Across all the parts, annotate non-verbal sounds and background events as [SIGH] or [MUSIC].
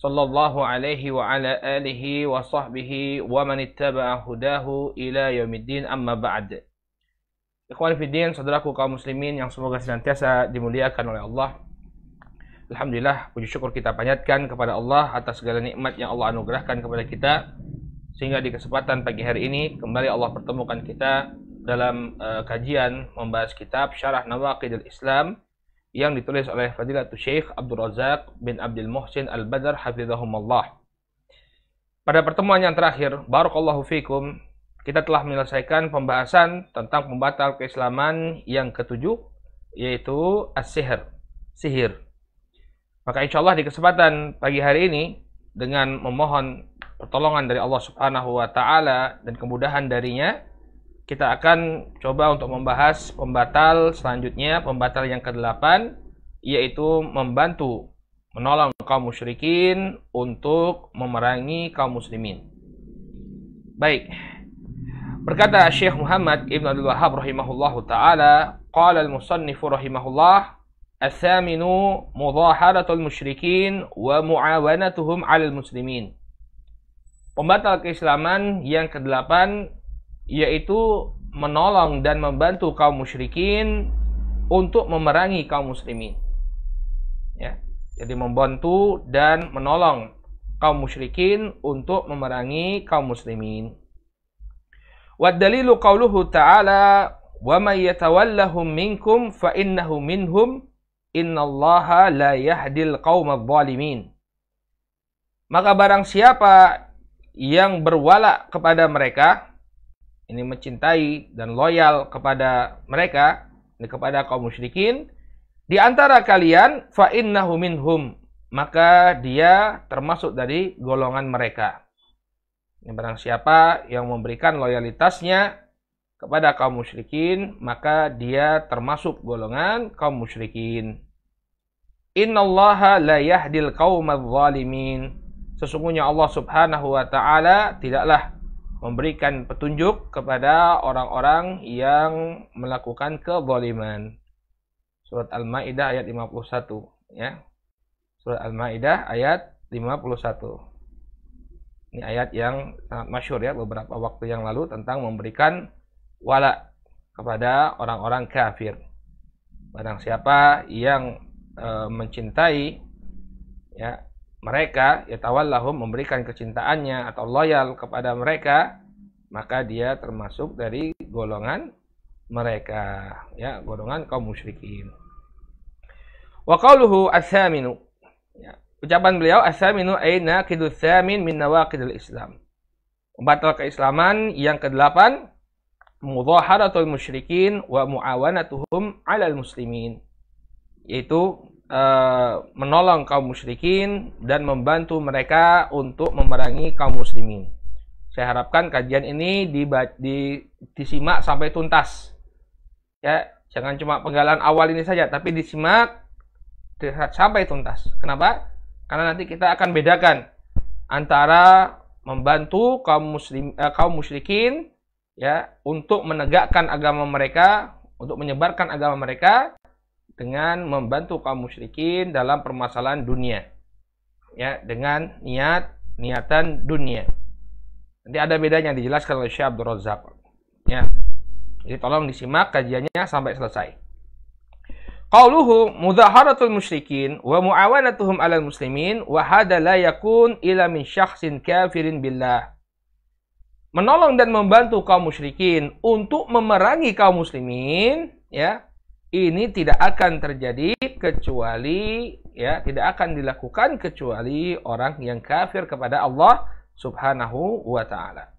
صلى الله عليه وعلى آله وصحبه ومن اتبع هداه إلى يوم الدين أما بعد Ikhwan Fiddin, saudaraku kaum muslimin yang semoga senantiasa dimuliakan oleh Allah. Alhamdulillah, puji syukur kita panjatkan kepada Allah atas segala nikmat yang Allah anugerahkan kepada kita. Sehingga di kesempatan pagi hari ini, kembali Allah pertemukan kita dalam uh, kajian membahas kitab Syarah Nawaqidul Islam yang ditulis oleh Fadilatul Syekh Abdul Razak bin Abdul Muhsin Al-Badar Hafizahumullah. Pada pertemuan yang terakhir, Barakallahu Fikum, kita telah menyelesaikan pembahasan tentang pembatal keislaman yang ketujuh, yaitu As-Sihir. Sihir. Maka insya Allah di kesempatan pagi hari ini, dengan memohon pertolongan dari Allah Subhanahu wa Ta'ala dan kemudahan darinya, kita akan coba untuk membahas pembatal selanjutnya, pembatal yang ke-8, yaitu membantu menolong kaum musyrikin untuk memerangi kaum muslimin. Baik. Berkata Syekh Muhammad Ibn Abdul Wahab rahimahullahu taala, qala al-musannifu rahimahullah الثامن مظاهرة المشركين ومعاونتهم على المسلمين Pembatal keislaman yang kedelapan yaitu menolong dan membantu kaum musyrikin untuk memerangi kaum muslimin. Ya. Jadi membantu dan menolong kaum musyrikin untuk memerangi kaum muslimin. Wa dalilu qauluhu ta'ala wa may yatawallahum minkum fa innahu minhum innallaha la yahdil qaumadh zalimin. Maka barang siapa yang berwala kepada mereka, ini mencintai dan loyal kepada mereka kepada kaum musyrikin di antara kalian fa innahu minhum maka dia termasuk dari golongan mereka yang barang siapa yang memberikan loyalitasnya kepada kaum musyrikin maka dia termasuk golongan kaum musyrikin innallaha la yahdil qaumadh zalimin sesungguhnya Allah Subhanahu wa taala tidaklah memberikan petunjuk kepada orang-orang yang melakukan keboliman. Surat Al-Maidah ayat 51 ya. Surat Al-Maidah ayat 51. Ini ayat yang sangat masyur ya beberapa waktu yang lalu tentang memberikan wala kepada orang-orang kafir. Barang siapa yang e, mencintai ya mereka yatawallahum memberikan kecintaannya atau loyal kepada mereka maka dia termasuk dari golongan mereka ya golongan kaum musyrikin wa qauluhu asaminu ya, ucapan beliau asaminu aina kidus samin min nawaqidil islam batal keislaman yang ke ke-8 mudhaharatul musyrikin wa muawanatuhum alal muslimin yaitu e, menolong kaum musyrikin dan membantu mereka untuk memerangi kaum muslimin. Saya harapkan kajian ini di, di, disimak sampai tuntas. Ya, jangan cuma penggalan awal ini saja, tapi disimak sampai tuntas. Kenapa? Karena nanti kita akan bedakan antara membantu kaum muslim eh, kaum musyrikin ya untuk menegakkan agama mereka, untuk menyebarkan agama mereka dengan membantu kaum musyrikin dalam permasalahan dunia. Ya, dengan niat niatan dunia. Nanti ada bedanya yang dijelaskan oleh Syekh Abdul Razak. Ya. Jadi tolong disimak kajiannya sampai selesai. Qauluhu mudaharatul musyrikin wa muawanatuhum ala muslimin wa hada la yakun ila min syakhsin kafirin billah. Menolong dan membantu kaum musyrikin untuk memerangi kaum muslimin, ya, ini tidak akan terjadi kecuali ya tidak akan dilakukan kecuali orang yang kafir kepada Allah Subhanahu wa taala.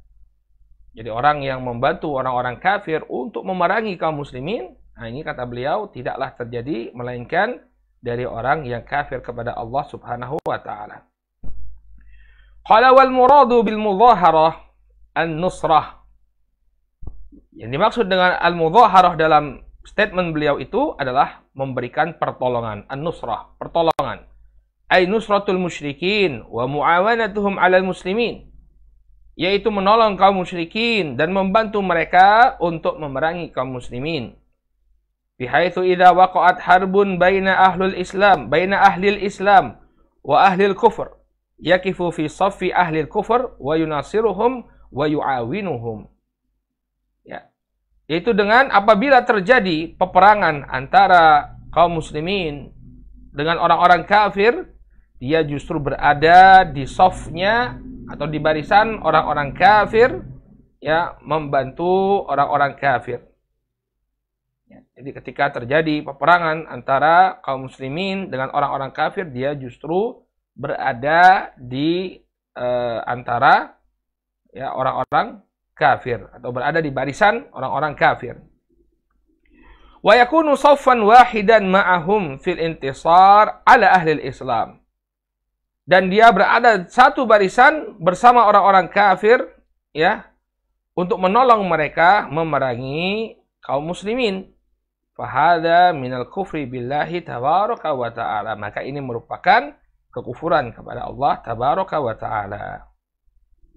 Jadi orang yang membantu orang-orang kafir untuk memerangi kaum muslimin, nah ini kata beliau tidaklah terjadi melainkan dari orang yang kafir kepada Allah Subhanahu wa taala. Qala wal muradu bil mudhaharah an-nusrah. Yang dimaksud dengan al-mudhaharah dalam statement beliau itu adalah memberikan pertolongan, an-nusrah, pertolongan. Ay nusratul musyrikin wa muawanatuhum 'alal muslimin. Yaitu menolong kaum musyrikin dan membantu mereka untuk memerangi kaum muslimin. Bihaitsu idza waqa'at harbun baina ahlul Islam, baina ahlil Islam wa ahlil kufur, yakifu fi saffi ahlil kufur wa yunasiruhum wa yu'awinuhum yaitu dengan apabila terjadi peperangan antara kaum muslimin dengan orang-orang kafir, dia justru berada di softnya atau di barisan orang-orang kafir, ya membantu orang-orang kafir. Ya, jadi ketika terjadi peperangan antara kaum muslimin dengan orang-orang kafir, dia justru berada di e, antara ya orang-orang kafir atau berada di barisan orang-orang kafir. Wa yakunu saffan wahidan ma'ahum fil intisar ala ahli Islam. Dan dia berada satu barisan bersama orang-orang kafir ya untuk menolong mereka memerangi kaum muslimin. Fahada minal kufri billahi tabaraka wa ta'ala. Maka ini merupakan kekufuran kepada Allah tabaraka wa ta'ala.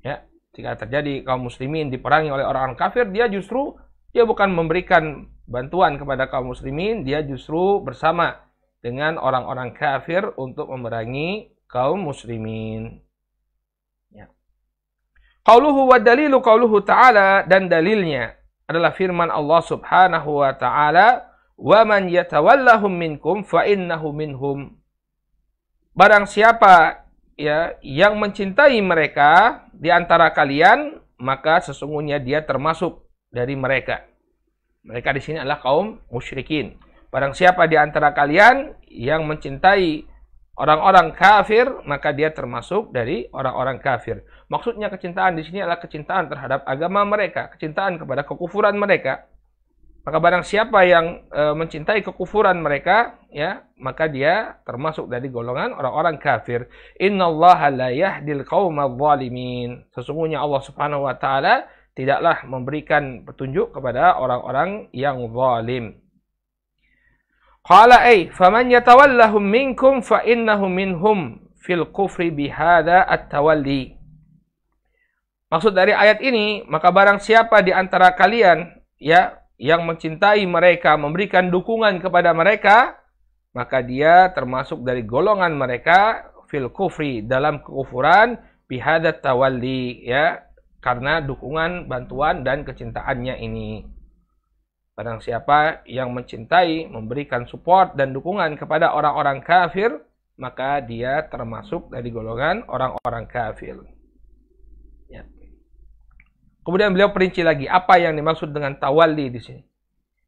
Ya. Jika terjadi kaum muslimin diperangi oleh orang-orang kafir, dia justru dia bukan memberikan bantuan kepada kaum muslimin, dia justru bersama dengan orang-orang kafir untuk memerangi kaum muslimin. Ya. Qauluhu wa dalilu qauluhu ta'ala dan dalilnya adalah firman Allah Subhanahu wa taala, "Wa man yatawallahum minkum fa innahu minhum." Barang siapa ya yang mencintai mereka di antara kalian maka sesungguhnya dia termasuk dari mereka. Mereka di sini adalah kaum musyrikin. Barang siapa di antara kalian yang mencintai orang-orang kafir, maka dia termasuk dari orang-orang kafir. Maksudnya kecintaan di sini adalah kecintaan terhadap agama mereka, kecintaan kepada kekufuran mereka. Maka barang siapa yang e, mencintai kekufuran mereka, ya, maka dia termasuk dari golongan orang-orang kafir. Innallaha la yahdil zalimin. Sesungguhnya Allah Subhanahu wa taala tidaklah memberikan petunjuk kepada orang-orang yang zalim. Qala ay faman yatawallahum minkum fa innahum minhum fil kufri bihada at-tawalli. Maksud dari ayat ini, maka barang siapa di antara kalian ya yang mencintai mereka, memberikan dukungan kepada mereka, maka dia termasuk dari golongan mereka fil kufri dalam kekufuran pihadat tawalli ya karena dukungan, bantuan dan kecintaannya ini. Barang siapa yang mencintai, memberikan support dan dukungan kepada orang-orang kafir, maka dia termasuk dari golongan orang-orang kafir. Kemudian beliau perinci lagi apa yang dimaksud dengan tawalli di sini.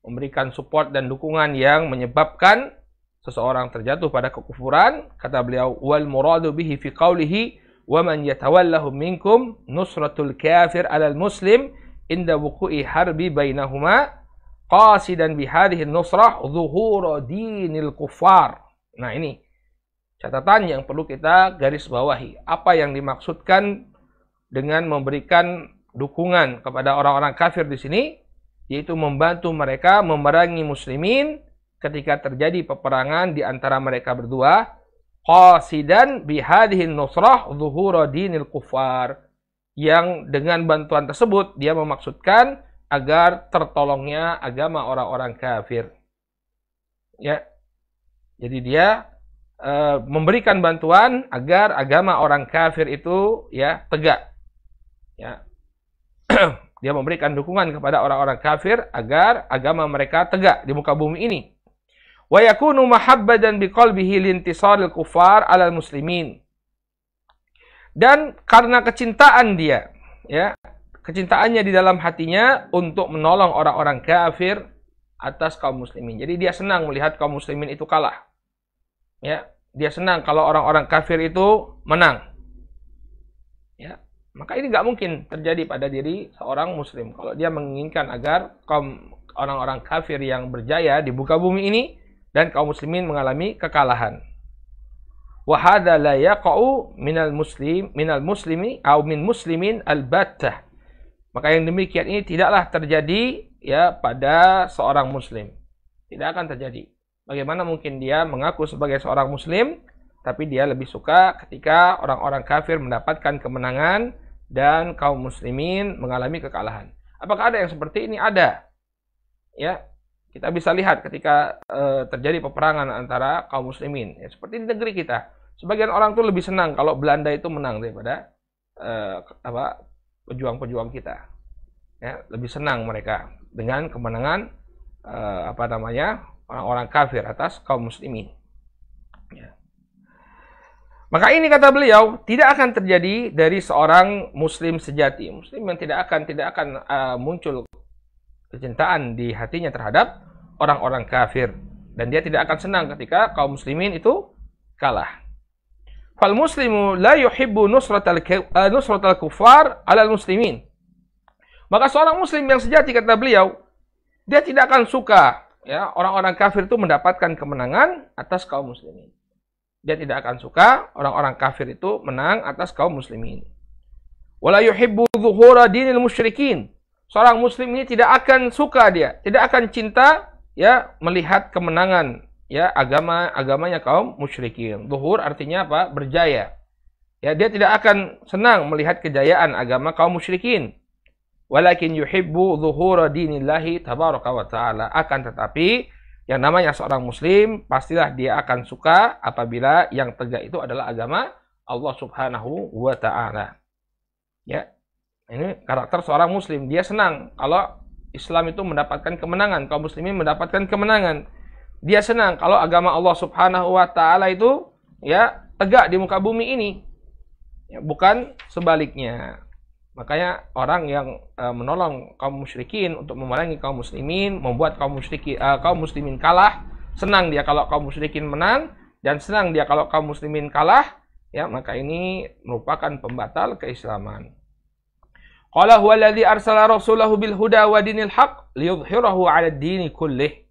Memberikan support dan dukungan yang menyebabkan seseorang terjatuh pada kekufuran, kata beliau wal muradu bihi fi qawlihi wa man yatawallahu minkum nusratul kafir alal muslim inda wuku'i harbi bainahuma qasidan bihadhihi nusrah zuhura dinil kufar. Nah ini catatan yang perlu kita garis bawahi. Apa yang dimaksudkan dengan memberikan dukungan kepada orang-orang kafir di sini yaitu membantu mereka memerangi muslimin ketika terjadi peperangan di antara mereka berdua qasidan bihadhin nusrah zuhura dinil kufar yang dengan bantuan tersebut dia memaksudkan agar tertolongnya agama orang-orang kafir ya jadi dia e, memberikan bantuan agar agama orang kafir itu ya tegak ya dia memberikan dukungan kepada orang-orang kafir agar agama mereka tegak di muka bumi ini. Wa yakunu mahabbadan biqalbihi lintisaril kufar alal muslimin. Dan karena kecintaan dia, ya, kecintaannya di dalam hatinya untuk menolong orang-orang kafir atas kaum muslimin. Jadi dia senang melihat kaum muslimin itu kalah. Ya, dia senang kalau orang-orang kafir itu menang. Ya, maka ini nggak mungkin terjadi pada diri seorang muslim. Kalau dia menginginkan agar kaum orang-orang kafir yang berjaya di buka bumi ini dan kaum muslimin mengalami kekalahan. Wahada la yaqa'u minal muslim minal muslimi au min muslimin albattah. Maka yang demikian ini tidaklah terjadi ya pada seorang muslim. Tidak akan terjadi. Bagaimana mungkin dia mengaku sebagai seorang muslim tapi dia lebih suka ketika orang-orang kafir mendapatkan kemenangan dan kaum muslimin mengalami kekalahan. Apakah ada yang seperti ini? Ada. Ya. Kita bisa lihat ketika e, terjadi peperangan antara kaum muslimin, ya seperti di negeri kita. Sebagian orang tuh lebih senang kalau Belanda itu menang daripada e, apa? pejuang-pejuang kita. Ya, lebih senang mereka dengan kemenangan e, apa namanya? orang-orang kafir atas kaum muslimin. Ya. Maka ini kata beliau tidak akan terjadi dari seorang muslim sejati, muslim yang tidak akan tidak akan uh, muncul kecintaan di hatinya terhadap orang-orang kafir dan dia tidak akan senang ketika kaum muslimin itu kalah. Fal muslimu la yuhibbu nusratal eh, nusratal kufar ala muslimin. Maka seorang muslim yang sejati kata beliau, dia tidak akan suka ya orang-orang kafir itu mendapatkan kemenangan atas kaum muslimin dia tidak akan suka orang-orang kafir itu menang atas kaum muslimin. Wala yuhibbu dhuhura dinil musyrikin. Seorang muslim ini tidak akan suka dia, tidak akan cinta ya melihat kemenangan ya agama agamanya kaum musyrikin. Zuhur artinya apa? Berjaya. Ya, dia tidak akan senang melihat kejayaan agama kaum musyrikin. Walakin yuhibbu dhuhura dinillahi tabaraka wa ta'ala. Akan tetapi yang namanya seorang muslim, pastilah dia akan suka apabila yang tegak itu adalah agama Allah Subhanahu wa taala. Ya. Ini karakter seorang muslim, dia senang kalau Islam itu mendapatkan kemenangan, kaum muslimin mendapatkan kemenangan. Dia senang kalau agama Allah Subhanahu wa taala itu ya tegak di muka bumi ini. Ya, bukan sebaliknya. Makanya orang yang uh, menolong kaum musyrikin untuk memerangi kaum muslimin, membuat kaum musyrikin uh, eh, kaum muslimin kalah, senang dia kalau kaum musyrikin menang dan senang dia kalau kaum muslimin kalah, ya maka ini merupakan pembatal keislaman. Qala huwa alladhi arsala rasulahu bil huda wa dinil haq liyudhhirahu 'ala ad-din kullih.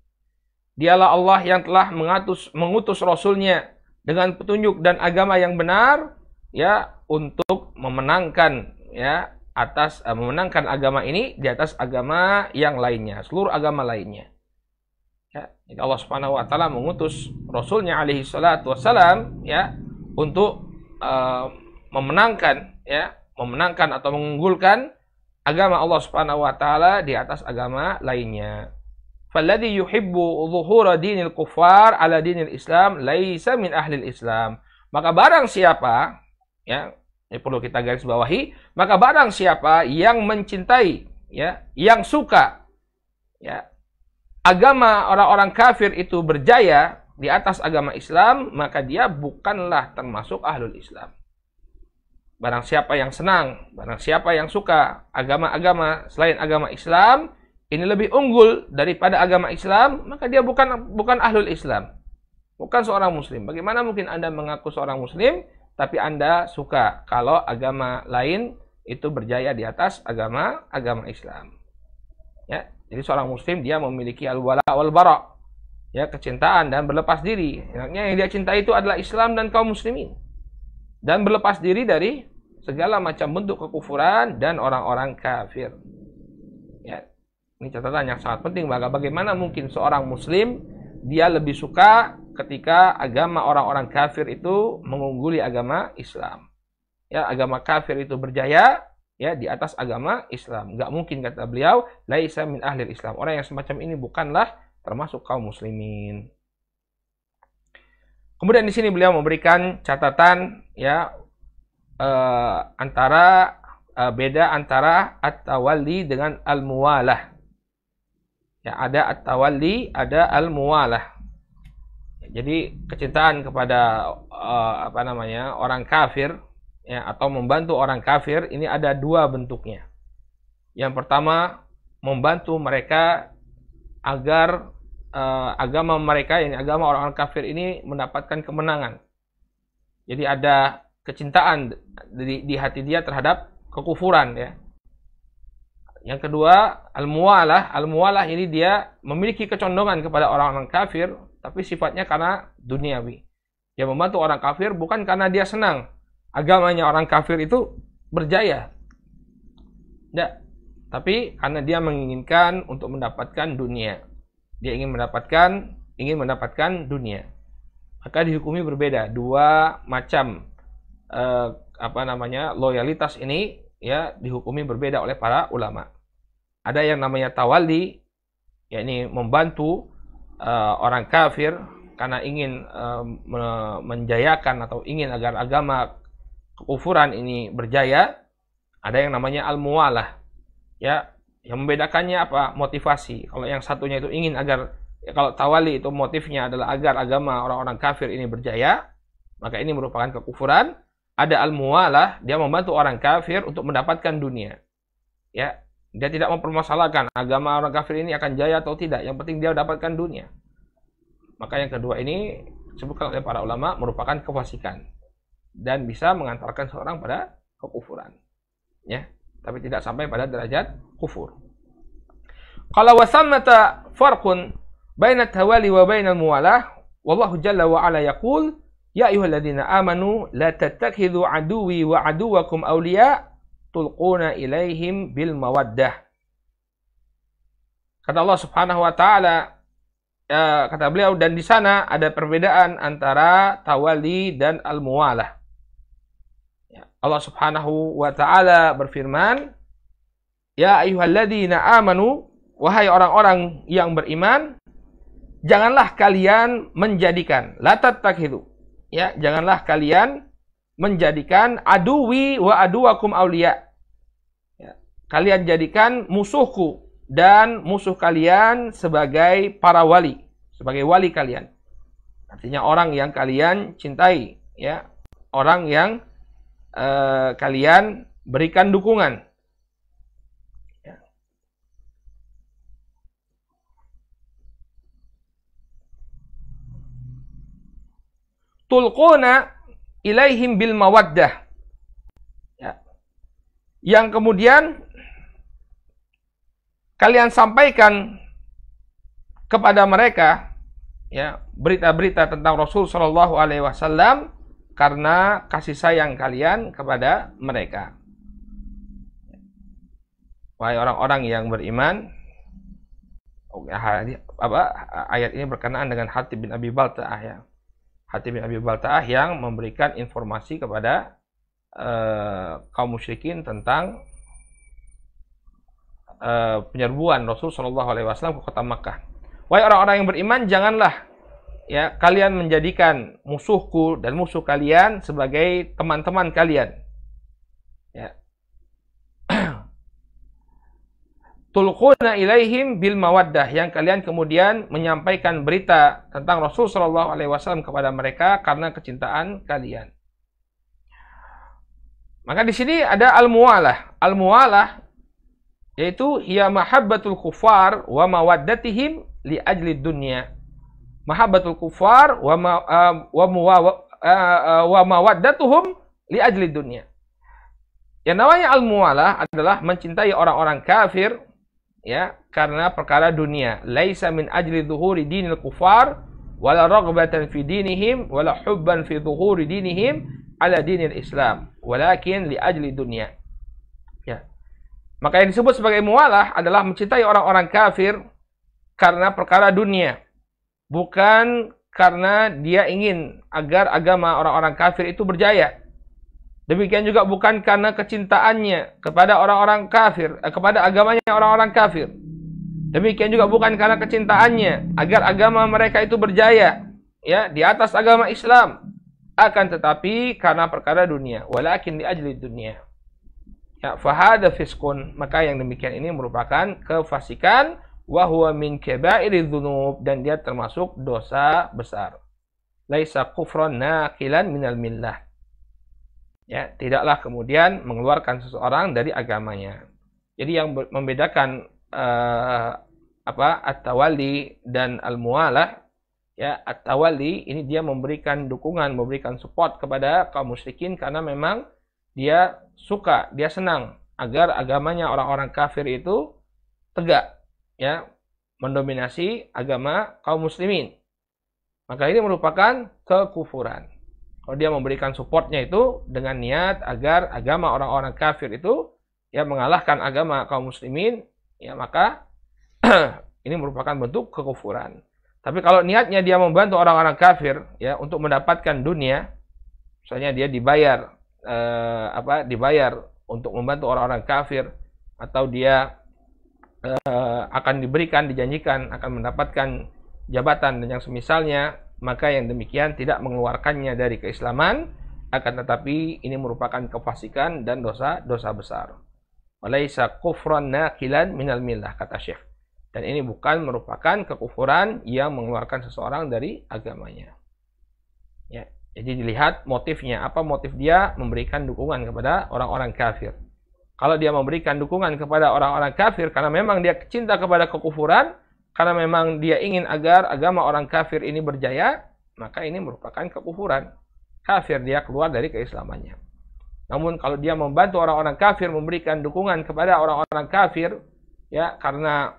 Dialah Allah yang telah mengutus mengutus rasulnya dengan petunjuk dan agama yang benar ya untuk memenangkan ya atas uh, memenangkan agama ini di atas agama yang lainnya, seluruh agama lainnya. Ya, Allah Subhanahu wa taala mengutus rasulnya alaihi salatu wasalam ya untuk uh, memenangkan ya, memenangkan atau mengunggulkan agama Allah Subhanahu wa taala di atas agama lainnya. Falladhi yuhibbu dhuhura dinil kufar ala dinil Islam laisa min ahli Islam. Maka barang siapa ya ini perlu kita garis bawahi. Maka barang siapa yang mencintai, ya, yang suka, ya, agama orang-orang kafir itu berjaya di atas agama Islam, maka dia bukanlah termasuk ahlul Islam. Barang siapa yang senang, barang siapa yang suka agama-agama selain agama Islam, ini lebih unggul daripada agama Islam, maka dia bukan bukan ahlul Islam. Bukan seorang muslim. Bagaimana mungkin Anda mengaku seorang muslim tapi Anda suka kalau agama lain itu berjaya di atas agama agama Islam. Ya, jadi seorang muslim dia memiliki al-wala wal bara. Ya, kecintaan dan berlepas diri. Enaknya yang dia cinta itu adalah Islam dan kaum muslimin. Dan berlepas diri dari segala macam bentuk kekufuran dan orang-orang kafir. Ya. Ini catatan yang sangat penting. Bagaimana mungkin seorang muslim dia lebih suka ketika agama orang-orang kafir itu mengungguli agama Islam. Ya, agama kafir itu berjaya ya di atas agama Islam. Gak mungkin kata beliau laisa min ahli Islam. Orang yang semacam ini bukanlah termasuk kaum muslimin. Kemudian di sini beliau memberikan catatan ya eh, antara eh, beda antara at-tawalli dengan al-muwalah. Ya, ada at-tawalli, ada al-muwalah. Jadi kecintaan kepada uh, apa namanya orang kafir ya atau membantu orang kafir ini ada dua bentuknya. Yang pertama membantu mereka agar uh, agama mereka ini agama orang-orang kafir ini mendapatkan kemenangan. Jadi ada kecintaan di, di hati dia terhadap kekufuran ya. Yang kedua, al-mualah. Al-mualah ini dia memiliki kecondongan kepada orang-orang kafir tapi sifatnya karena duniawi. Dia membantu orang kafir bukan karena dia senang. Agamanya orang kafir itu berjaya. Tidak. Tapi karena dia menginginkan untuk mendapatkan dunia. Dia ingin mendapatkan ingin mendapatkan dunia. Maka dihukumi berbeda dua macam eh, apa namanya loyalitas ini ya dihukumi berbeda oleh para ulama. Ada yang namanya tawali yakni membantu uh, orang kafir karena ingin uh, menjayakan atau ingin agar agama kekufuran ini berjaya, ada yang namanya al-muwalah. Ya, yang membedakannya apa? Motivasi. Kalau yang satunya itu ingin agar ya kalau tawali itu motifnya adalah agar agama orang-orang kafir ini berjaya, maka ini merupakan kekufuran. Ada al-muwalah, dia membantu orang kafir untuk mendapatkan dunia. Ya, dia tidak mempermasalahkan agama orang kafir ini akan jaya atau tidak. Yang penting dia dapatkan dunia. Maka yang kedua ini disebutkan oleh para ulama merupakan kefasikan dan bisa mengantarkan seorang pada kekufuran. Ya, tapi tidak sampai pada derajat kufur. Kalau wasamata farkun farqun baina tawali wa baina muwalah wallahu jalla wa ala yaqul ya ayyuhalladzina amanu la tattakhidhu aduwi wa aduwakum awliya tulquna ilaihim bil mawaddah. Kata Allah Subhanahu wa taala ya, kata beliau dan di sana ada perbedaan antara tawali dan al-muwalah. Ya, Allah Subhanahu wa taala berfirman, "Ya ayyuhalladzina amanu, wahai orang-orang yang beriman, janganlah kalian menjadikan latat takhidu. Ya, janganlah kalian menjadikan aduwi wa aduwakum aulia kalian jadikan musuhku dan musuh kalian sebagai para wali, sebagai wali kalian. Artinya orang yang kalian cintai, ya, orang yang eh, kalian berikan dukungan. Ya. Tulquna ilaihim bil mawaddah. Ya. Yang kemudian kalian sampaikan kepada mereka ya berita-berita tentang Rasul Shallallahu Alaihi Wasallam karena kasih sayang kalian kepada mereka. Wahai orang-orang yang beriman, apa ayat ini berkenaan dengan hati bin Abi Balta'ah ya. hati bin Abi Balta'ah yang memberikan informasi kepada uh, kaum musyrikin tentang Eh, penyerbuan Rasul Shallallahu Alaihi Wasallam ke kota Makkah. Wahai orang-orang yang beriman, janganlah ya kalian menjadikan musuhku dan musuh kalian sebagai teman-teman kalian. Ya. [CLEARS THROAT] Tulquna ilaihim bil mawaddah yang kalian kemudian menyampaikan berita tentang Rasul Shallallahu Alaihi Wasallam kepada mereka karena kecintaan kalian. Maka di sini ada al-mualah. Al-mualah yaitu ya mahabbatul kufar wa mawaddatihim li ajli dunya mahabbatul kufar wa ma, uh, wa, mu, uh, uh, wa mawaddatuhum li ajli dunya yang namanya al mualah adalah mencintai orang-orang kafir ya karena perkara dunia laisa min ajli dhuhuri dinil kufar wala raghbatan fi dinihim wala hubban fi dhuhuri dinihim ala dinil islam walakin li ajli dunya ya maka yang disebut sebagai mualah adalah mencintai orang-orang kafir karena perkara dunia. Bukan karena dia ingin agar agama orang-orang kafir itu berjaya. Demikian juga bukan karena kecintaannya kepada orang-orang kafir, eh, kepada agamanya orang-orang kafir. Demikian juga bukan karena kecintaannya agar agama mereka itu berjaya ya di atas agama Islam akan tetapi karena perkara dunia walakin di ajli dunia Ya, fahada fiskun. Maka yang demikian ini merupakan kefasikan wahwa min kebairi dzunub dan dia termasuk dosa besar. Laisa kufron nakilan minal millah. Ya, tidaklah kemudian mengeluarkan seseorang dari agamanya. Jadi yang membedakan uh, apa at tawali dan al mualah ya at tawali ini dia memberikan dukungan, memberikan support kepada kaum musyrikin karena memang dia suka, dia senang agar agamanya orang-orang kafir itu tegak ya, mendominasi agama kaum muslimin. Maka ini merupakan kekufuran. Kalau dia memberikan supportnya itu dengan niat agar agama orang-orang kafir itu ya mengalahkan agama kaum muslimin, ya maka [CLEARS THROAT] ini merupakan bentuk kekufuran. Tapi kalau niatnya dia membantu orang-orang kafir ya untuk mendapatkan dunia, misalnya dia dibayar uh, apa dibayar untuk membantu orang-orang kafir atau dia uh, akan diberikan dijanjikan akan mendapatkan jabatan dan yang semisalnya maka yang demikian tidak mengeluarkannya dari keislaman akan tetapi ini merupakan kefasikan dan dosa-dosa besar. Walaisa kufran naqilan minal millah kata Syekh. Dan ini bukan merupakan kekufuran yang mengeluarkan seseorang dari agamanya. Ya, jadi dilihat motifnya, apa motif dia memberikan dukungan kepada orang-orang kafir. Kalau dia memberikan dukungan kepada orang-orang kafir karena memang dia cinta kepada kekufuran, karena memang dia ingin agar agama orang kafir ini berjaya, maka ini merupakan kekufuran. Kafir dia keluar dari keislamannya. Namun kalau dia membantu orang-orang kafir memberikan dukungan kepada orang-orang kafir ya karena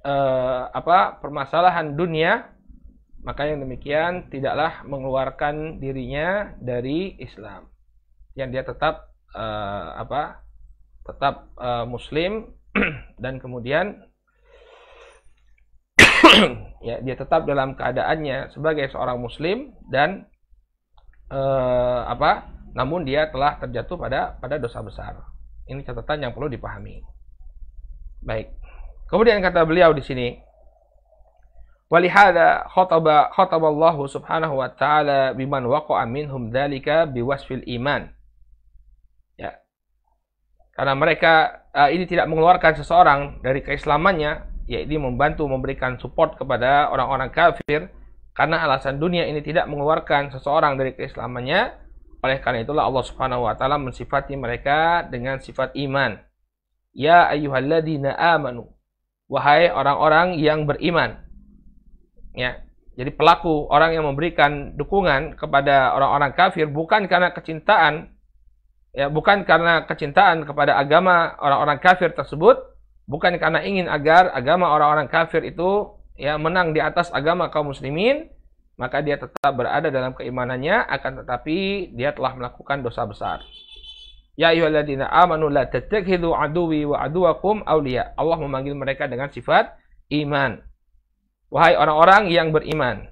eh, apa permasalahan dunia maka yang demikian tidaklah mengeluarkan dirinya dari Islam. Yang dia tetap uh, apa? Tetap uh, muslim [CLEARS THROAT] dan kemudian [CLEARS THROAT] ya dia tetap dalam keadaannya sebagai seorang muslim dan uh, apa namun dia telah terjatuh pada pada dosa besar ini catatan yang perlu dipahami baik kemudian kata beliau di sini Walihada khotaba Allah subhanahu wa ta'ala biman waqa'a minhum dhalika biwasfil iman. Ya. Karena mereka uh, ini tidak mengeluarkan seseorang dari keislamannya, yaitu membantu memberikan support kepada orang-orang kafir karena alasan dunia ini tidak mengeluarkan seseorang dari keislamannya. Oleh karena itulah Allah Subhanahu wa taala mensifati mereka dengan sifat iman. Ya ayuhalladina amanu. Wahai orang-orang yang beriman ya jadi pelaku orang yang memberikan dukungan kepada orang-orang kafir bukan karena kecintaan ya bukan karena kecintaan kepada agama orang-orang kafir tersebut bukan karena ingin agar agama orang-orang kafir itu ya menang di atas agama kaum muslimin maka dia tetap berada dalam keimanannya akan tetapi dia telah melakukan dosa besar ya ayyuhalladzina amanu la tattakhidhu aduwi wa aduwakum awliya Allah memanggil mereka dengan sifat iman wahai orang-orang yang beriman.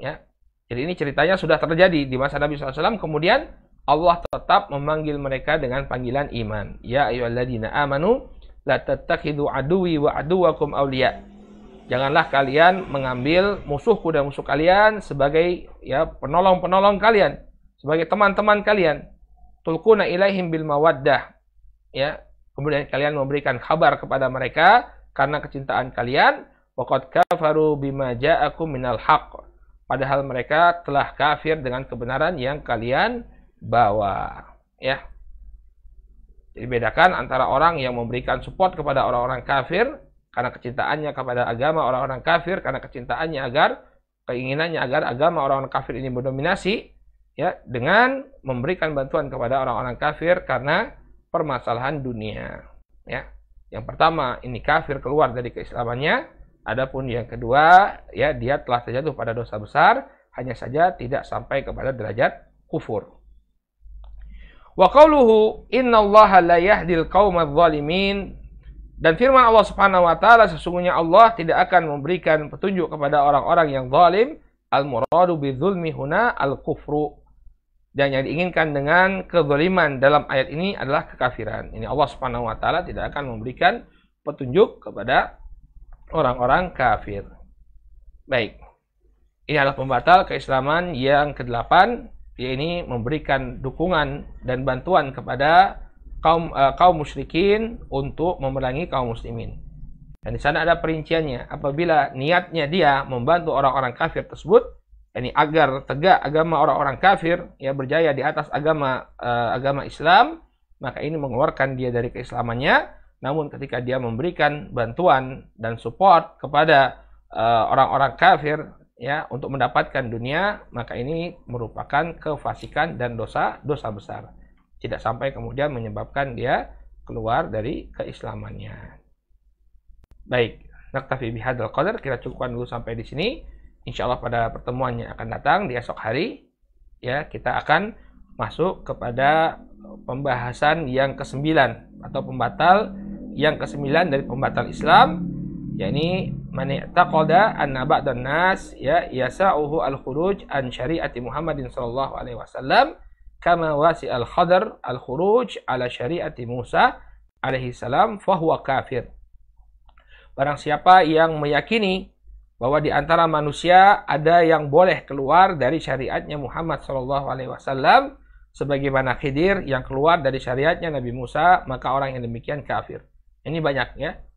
Ya. Jadi ini ceritanya sudah terjadi di masa Nabi SAW. Kemudian Allah tetap memanggil mereka dengan panggilan iman. Ya ayyuhalladzina amanu la tattakhidhu aduwi wa aduwakum awliya. Janganlah kalian mengambil musuhku dan musuh kalian sebagai ya penolong-penolong kalian, sebagai teman-teman kalian. Tulkuna ilaihim bil mawaddah. Ya, kemudian kalian memberikan kabar kepada mereka karena kecintaan kalian Wakat kafaru bima ja'akum minal hak, Padahal mereka telah kafir dengan kebenaran yang kalian bawa. Ya. Jadi bedakan antara orang yang memberikan support kepada orang-orang kafir karena kecintaannya kepada agama orang-orang kafir karena kecintaannya agar keinginannya agar agama orang-orang kafir ini mendominasi, ya dengan memberikan bantuan kepada orang-orang kafir karena permasalahan dunia ya yang pertama ini kafir keluar dari keislamannya Adapun yang kedua, ya dia telah terjatuh pada dosa besar, hanya saja tidak sampai kepada derajat kufur. Wa qawluhu innallaha la yahdil qaumadh zalimin dan firman Allah Subhanahu wa taala sesungguhnya Allah tidak akan memberikan petunjuk kepada orang-orang yang zalim. Al-muradu bidzulmi huna al-kufru. Dan yang diinginkan dengan kezaliman dalam ayat ini adalah kekafiran. Ini Allah Subhanahu wa taala tidak akan memberikan petunjuk kepada orang-orang kafir. Baik. Ini adalah pembatal keislaman yang ke-8, yaitu memberikan dukungan dan bantuan kepada kaum uh, kaum musyrikin untuk memerangi kaum muslimin. Dan di sana ada perinciannya. Apabila niatnya dia membantu orang-orang kafir tersebut, ini agar tegak agama orang-orang kafir ya berjaya di atas agama uh, agama Islam, maka ini mengeluarkan dia dari keislamannya namun ketika dia memberikan bantuan dan support kepada eh, orang-orang uh, kafir ya untuk mendapatkan dunia, maka ini merupakan kefasikan dan dosa dosa besar. Tidak sampai kemudian menyebabkan dia keluar dari keislamannya. Baik, naktafi bihadal qadar kita cukupkan dulu sampai di sini. Insya Allah pada pertemuan yang akan datang di esok hari ya kita akan masuk kepada pembahasan yang kesembilan atau pembatal yang kesembilan dari pembatal Islam yakni man taqada anna ba'dan nas ya yasa'uhu al-khuruj an syari'ati Muhammadin sallallahu alaihi wasallam kama wasi al-khadar al-khuruj ala syari'ati Musa alaihi salam fahuwa kafir barang siapa yang meyakini bahwa di antara manusia ada yang boleh keluar dari syariatnya Muhammad sallallahu alaihi wasallam sebagaimana Khidir yang keluar dari syariatnya Nabi Musa maka orang yang demikian kafir ini banyak ya.